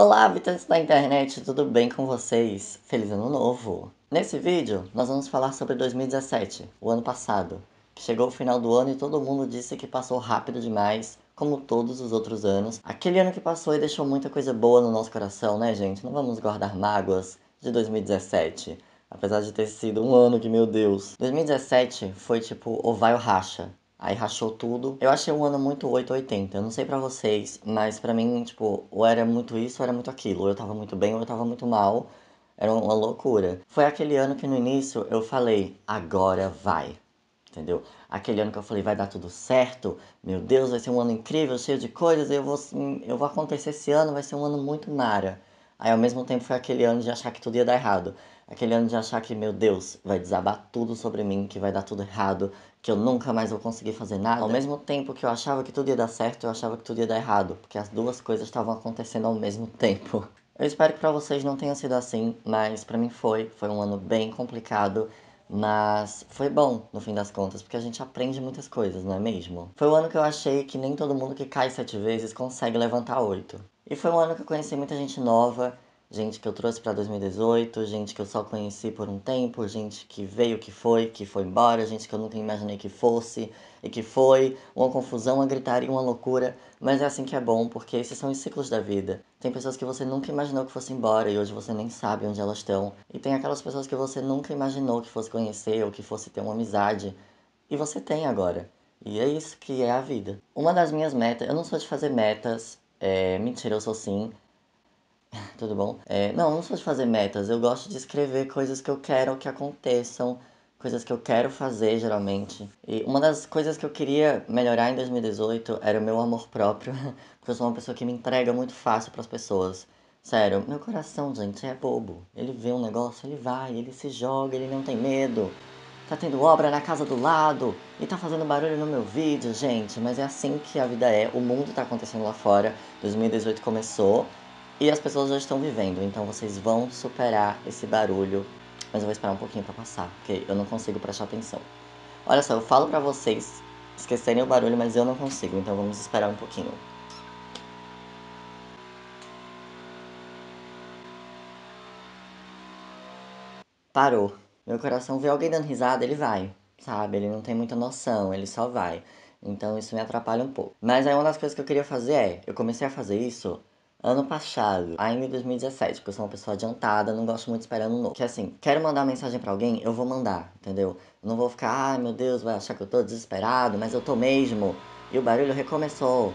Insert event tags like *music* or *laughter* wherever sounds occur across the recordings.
Olá, habitantes da internet, tudo bem com vocês? Feliz ano novo! Nesse vídeo, nós vamos falar sobre 2017, o ano passado, chegou o final do ano e todo mundo disse que passou rápido demais, como todos os outros anos. Aquele ano que passou e deixou muita coisa boa no nosso coração, né, gente? Não vamos guardar mágoas de 2017. Apesar de ter sido um ano que, meu Deus. 2017 foi tipo o vai ou racha. Aí rachou tudo. Eu achei o ano muito 880. Eu não sei para vocês, mas para mim, tipo, ou era muito isso, ou era muito aquilo. Ou eu tava muito bem, ou eu tava muito mal. Era uma loucura. Foi aquele ano que no início eu falei, agora vai. Entendeu? Aquele ano que eu falei, vai dar tudo certo. Meu Deus, vai ser um ano incrível, cheio de coisas. Eu vou, eu vou acontecer esse ano, vai ser um ano muito mara. Aí ao mesmo tempo foi aquele ano de achar que tudo ia dar errado. Aquele ano de achar que, meu Deus, vai desabar tudo sobre mim, que vai dar tudo errado que eu nunca mais vou conseguir fazer nada. Ao mesmo tempo que eu achava que tudo ia dar certo, eu achava que tudo ia dar errado, porque as duas coisas estavam acontecendo ao mesmo *laughs* tempo. Eu espero que para vocês não tenha sido assim, mas para mim foi, foi um ano bem complicado. Mas foi bom, no fim das contas, porque a gente aprende muitas coisas, não é mesmo? Foi o ano que eu achei que nem todo mundo que cai sete vezes consegue levantar oito. E foi um ano que eu conheci muita gente nova, gente que eu trouxe para 2018, gente que eu só conheci por um tempo, gente que veio, que foi, que foi embora, gente que eu nunca imaginei que fosse e que foi, uma confusão, uma gritaria, uma loucura, mas é assim que é bom, porque esses são os ciclos da vida. Tem pessoas que você nunca imaginou que fosse embora e hoje você nem sabe onde elas estão, e tem aquelas pessoas que você nunca imaginou que fosse conhecer ou que fosse ter uma amizade, e você tem agora. E é isso que é a vida. Uma das minhas metas, eu não sou de fazer metas, é, mentira, eu sou sim, *laughs* Tudo bom? É, não, não sou de fazer metas. Eu gosto de escrever coisas que eu quero que aconteçam, coisas que eu quero fazer, geralmente. E uma das coisas que eu queria melhorar em 2018 era o meu amor próprio, *laughs* porque eu sou uma pessoa que me entrega muito fácil para as pessoas. Sério, meu coração, gente, é bobo. Ele vê um negócio, ele vai, ele se joga, ele não tem medo. Tá tendo obra na casa do lado e tá fazendo barulho no meu vídeo, gente. Mas é assim que a vida é. O mundo tá acontecendo lá fora. 2018 começou e as pessoas já estão vivendo, então vocês vão superar esse barulho. Mas eu vou esperar um pouquinho para passar, porque eu não consigo prestar atenção. Olha só, eu falo para vocês esquecerem o barulho, mas eu não consigo, então vamos esperar um pouquinho. Parou. Meu coração vê alguém dando risada, ele vai, sabe? Ele não tem muita noção, ele só vai. Então isso me atrapalha um pouco. Mas aí uma das coisas que eu queria fazer é, eu comecei a fazer isso Ano passado, ainda em 2017, porque eu sou uma pessoa adiantada, não gosto muito de esperar ano novo. Que é assim, quero mandar mensagem para alguém, eu vou mandar, entendeu? não vou ficar, ai ah, meu Deus, vai achar que eu tô desesperado, mas eu tô mesmo. E o barulho recomeçou.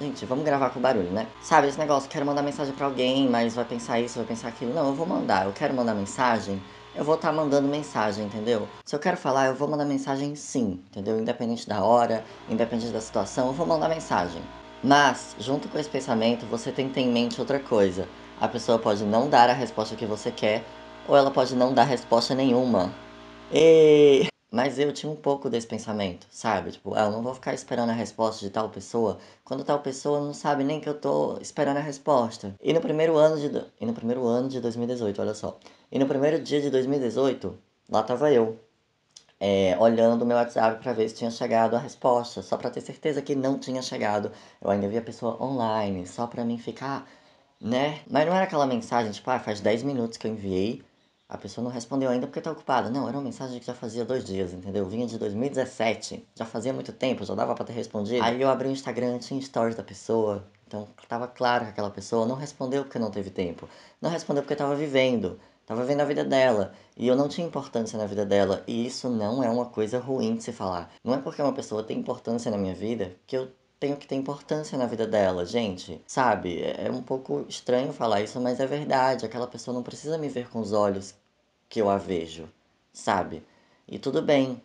Gente, vamos gravar com o barulho, né? Sabe, esse negócio, quero mandar mensagem para alguém, mas vai pensar isso, vai pensar aquilo. Não, eu vou mandar, eu quero mandar mensagem, eu vou estar tá mandando mensagem, entendeu? Se eu quero falar, eu vou mandar mensagem sim, entendeu? Independente da hora, independente da situação, eu vou mandar mensagem. Mas, junto com esse pensamento, você tem que ter em mente outra coisa. A pessoa pode não dar a resposta que você quer, ou ela pode não dar resposta nenhuma. E... *laughs* Mas eu tinha um pouco desse pensamento, sabe? Tipo, ah, eu não vou ficar esperando a resposta de tal pessoa, quando tal pessoa não sabe nem que eu tô esperando a resposta. E no primeiro ano de e no primeiro ano de 2018, olha só. E no primeiro dia de 2018, lá tava eu, é, olhando o meu WhatsApp para ver se tinha chegado a resposta, só para ter certeza que não tinha chegado. Eu ainda vi a pessoa online, só para mim ficar, né? Mas não era aquela mensagem tipo, ah, faz 10 minutos que eu enviei, a pessoa não respondeu ainda porque tá ocupada. Não, era uma mensagem que já fazia dois dias, entendeu? Vinha de 2017, já fazia muito tempo, já dava para ter respondido. Aí eu abri o Instagram, tinha stories da pessoa, então tava claro que aquela pessoa não respondeu porque não teve tempo, não respondeu porque tava vivendo. Tava vendo a vida dela. E eu não tinha importância na vida dela. E isso não é uma coisa ruim de se falar. Não é porque uma pessoa tem importância na minha vida que eu tenho que ter importância na vida dela, gente. Sabe? É, é um pouco estranho falar isso, mas é verdade. Aquela pessoa não precisa me ver com os olhos que eu a vejo, sabe? E tudo bem.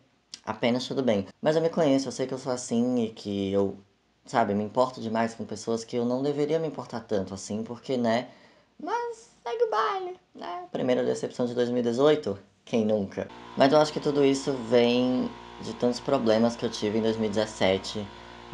Apenas tudo bem. Mas eu me conheço, eu sei que eu sou assim e que eu, sabe, me importo demais com pessoas que eu não deveria me importar tanto assim, porque, né? Mas segue o baile, né? Primeira decepção de 2018? Quem nunca? Mas eu acho que tudo isso vem de tantos problemas que eu tive em 2017.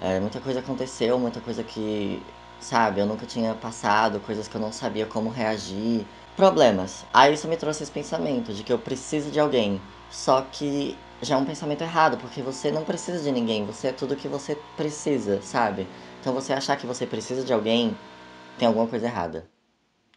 É, muita coisa aconteceu, muita coisa que, sabe, eu nunca tinha passado, coisas que eu não sabia como reagir. Problemas. Aí isso me trouxe esse pensamento de que eu preciso de alguém. Só que já é um pensamento errado, porque você não precisa de ninguém, você é tudo que você precisa, sabe? Então você achar que você precisa de alguém tem alguma coisa errada.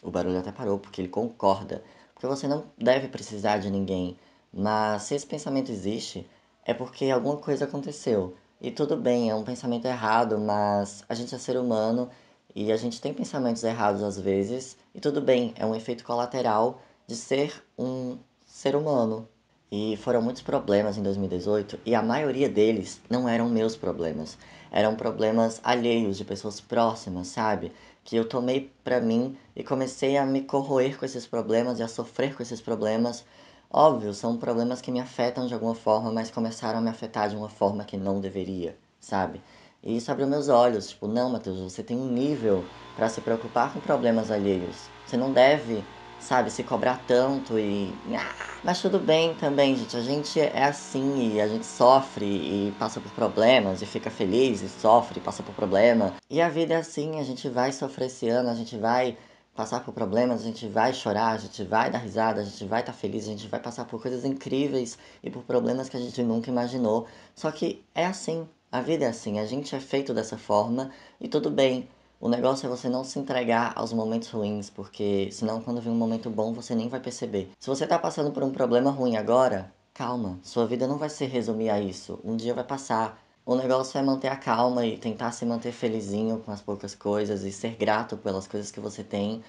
O barulho até parou porque ele concorda, porque você não deve precisar de ninguém, mas se esse pensamento existe, é porque alguma coisa aconteceu. E tudo bem, é um pensamento errado, mas a gente é ser humano e a gente tem pensamentos errados às vezes, e tudo bem, é um efeito colateral de ser um ser humano. E foram muitos problemas em 2018 e a maioria deles não eram meus problemas, eram problemas alheios de pessoas próximas, sabe? que eu tomei para mim e comecei a me corroer com esses problemas e a sofrer com esses problemas. Óbvio, são problemas que me afetam de alguma forma, mas começaram a me afetar de uma forma que não deveria, sabe? E isso abriu meus olhos, tipo, não, Matheus, você tem um nível para se preocupar com problemas alheios. Você não deve sabe, se cobrar tanto e. Ah, mas tudo bem também, gente. A gente é assim e a gente sofre e passa por problemas e fica feliz e sofre e passa por problema. E a vida é assim, a gente vai sofrer esse ano, a gente vai passar por problemas, a gente vai chorar, a gente vai dar risada, a gente vai estar tá feliz, a gente vai passar por coisas incríveis e por problemas que a gente nunca imaginou. Só que é assim, a vida é assim, a gente é feito dessa forma e tudo bem. O negócio é você não se entregar aos momentos ruins, porque senão quando vir um momento bom você nem vai perceber. Se você tá passando por um problema ruim agora, calma, sua vida não vai se resumir a isso. Um dia vai passar. O negócio é manter a calma e tentar se manter felizinho com as poucas coisas e ser grato pelas coisas que você tem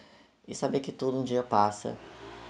e saber que tudo um dia passa.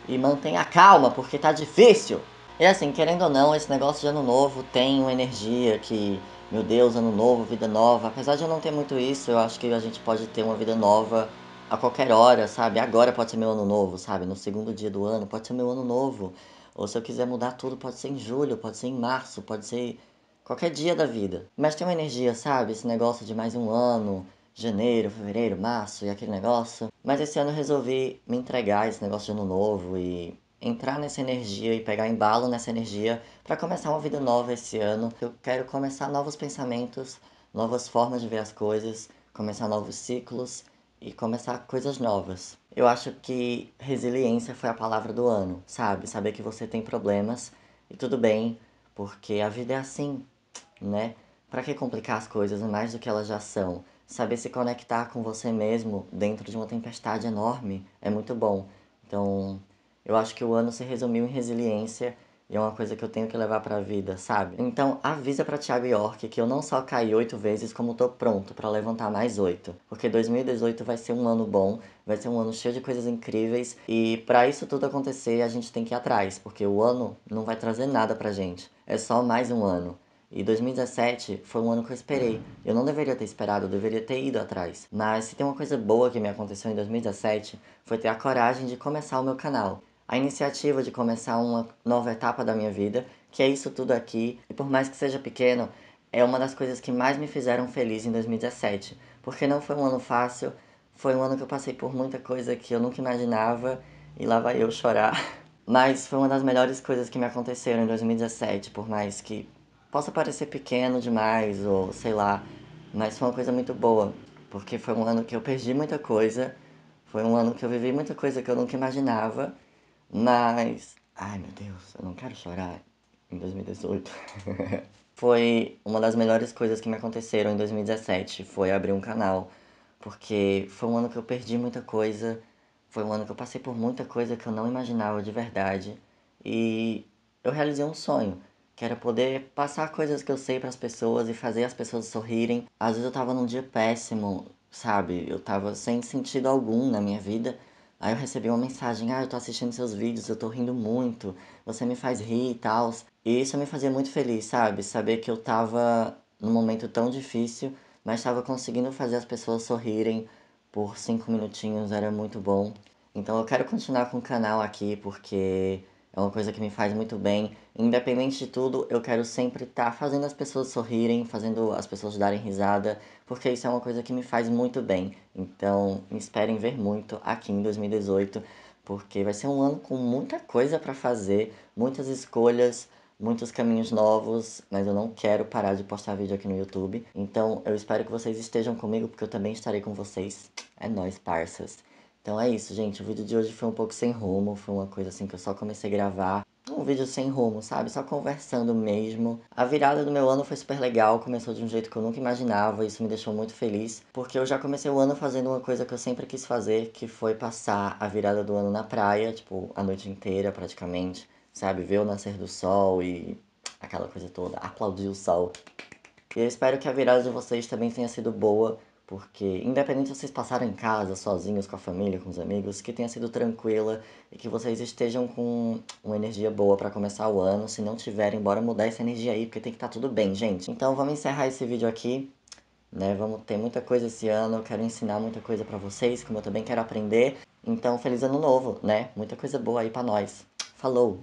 E mantenha a calma, porque tá difícil! E assim, querendo ou não, esse negócio de ano novo tem uma energia que meu Deus, ano novo, vida nova. Apesar de eu não ter muito isso, eu acho que a gente pode ter uma vida nova a qualquer hora, sabe? Agora pode ser meu ano novo, sabe? No segundo dia do ano pode ser meu ano novo. Ou se eu quiser mudar tudo, pode ser em julho, pode ser em março, pode ser qualquer dia da vida. Mas tem uma energia, sabe? Esse negócio de mais um ano, janeiro, fevereiro, março e aquele negócio. Mas esse ano eu resolvi me entregar esse negócio de ano novo e entrar nessa energia e pegar embalo nessa energia para começar uma vida nova esse ano. Eu quero começar novos pensamentos, novas formas de ver as coisas, começar novos ciclos e começar coisas novas. Eu acho que resiliência foi a palavra do ano, sabe? Saber que você tem problemas e tudo bem, porque a vida é assim, né? Para que complicar as coisas mais do que elas já são? Saber se conectar com você mesmo dentro de uma tempestade enorme é muito bom. Então, eu acho que o ano se resumiu em resiliência e é uma coisa que eu tenho que levar pra vida, sabe? Então avisa pra Thiago York que eu não só caí oito vezes, como tô pronto para levantar mais oito. Porque 2018 vai ser um ano bom, vai ser um ano cheio de coisas incríveis. E para isso tudo acontecer, a gente tem que ir atrás, porque o ano não vai trazer nada pra gente. É só mais um ano. E 2017 foi um ano que eu esperei. Eu não deveria ter esperado, eu deveria ter ido atrás. Mas se tem uma coisa boa que me aconteceu em 2017 foi ter a coragem de começar o meu canal a iniciativa de começar uma nova etapa da minha vida, que é isso tudo aqui, e por mais que seja pequeno, é uma das coisas que mais me fizeram feliz em 2017, porque não foi um ano fácil, foi um ano que eu passei por muita coisa que eu nunca imaginava e lá vai eu chorar. *laughs* Mas foi uma das melhores coisas que me aconteceram em 2017, por mais que possa parecer pequeno demais ou sei lá, mas foi uma coisa muito boa, porque foi um ano que eu perdi muita coisa, foi um ano que eu vivi muita coisa que eu nunca imaginava mas. Ai meu Deus, eu não quero chorar em 2018. *laughs* foi uma das melhores coisas que me aconteceram em 2017 foi abrir um canal. Porque foi um ano que eu perdi muita coisa. Foi um ano que eu passei por muita coisa que eu não imaginava de verdade. E eu realizei um sonho, que era poder passar coisas que eu sei para as pessoas e fazer as pessoas sorrirem. Às vezes eu tava num dia péssimo, sabe? Eu tava sem sentido algum na minha vida Aí eu recebi uma mensagem, ah, eu tô assistindo seus vídeos, eu tô rindo muito, você me faz rir e tal. E isso me fazia muito feliz, sabe? Saber que eu tava num momento tão difícil, mas tava conseguindo fazer as pessoas sorrirem por cinco minutinhos, era muito bom. Então eu quero continuar com o canal aqui porque é uma coisa que me faz muito bem. Independente de tudo, eu quero sempre estar tá fazendo as pessoas sorrirem, fazendo as pessoas darem risada, porque isso é uma coisa que me faz muito bem. Então, me esperem ver muito aqui em 2018, porque vai ser um ano com muita coisa para fazer, muitas escolhas, muitos caminhos novos, mas eu não quero parar de postar vídeo aqui no YouTube. Então, eu espero que vocês estejam comigo, porque eu também estarei com vocês. É nós, parças. Então é isso, gente. O vídeo de hoje foi um pouco sem rumo, foi uma coisa assim que eu só comecei a gravar. Um vídeo sem rumo, sabe? Só conversando mesmo. A virada do meu ano foi super legal, começou de um jeito que eu nunca imaginava, isso me deixou muito feliz, porque eu já comecei o ano fazendo uma coisa que eu sempre quis fazer, que foi passar a virada do ano na praia, tipo, a noite inteira praticamente, sabe? Ver o nascer do sol e aquela coisa toda, aplaudir o sol. E eu espero que a virada de vocês também tenha sido boa porque, independente se vocês passarem em casa, sozinhos, com a família, com os amigos, que tenha sido tranquila e que vocês estejam com uma energia boa para começar o ano. Se não tiverem, bora mudar essa energia aí, porque tem que estar tá tudo bem, gente. Então, vamos encerrar esse vídeo aqui. Né, vamos ter muita coisa esse ano, eu quero ensinar muita coisa para vocês, como eu também quero aprender. Então, feliz ano novo, né? Muita coisa boa aí para nós. Falou.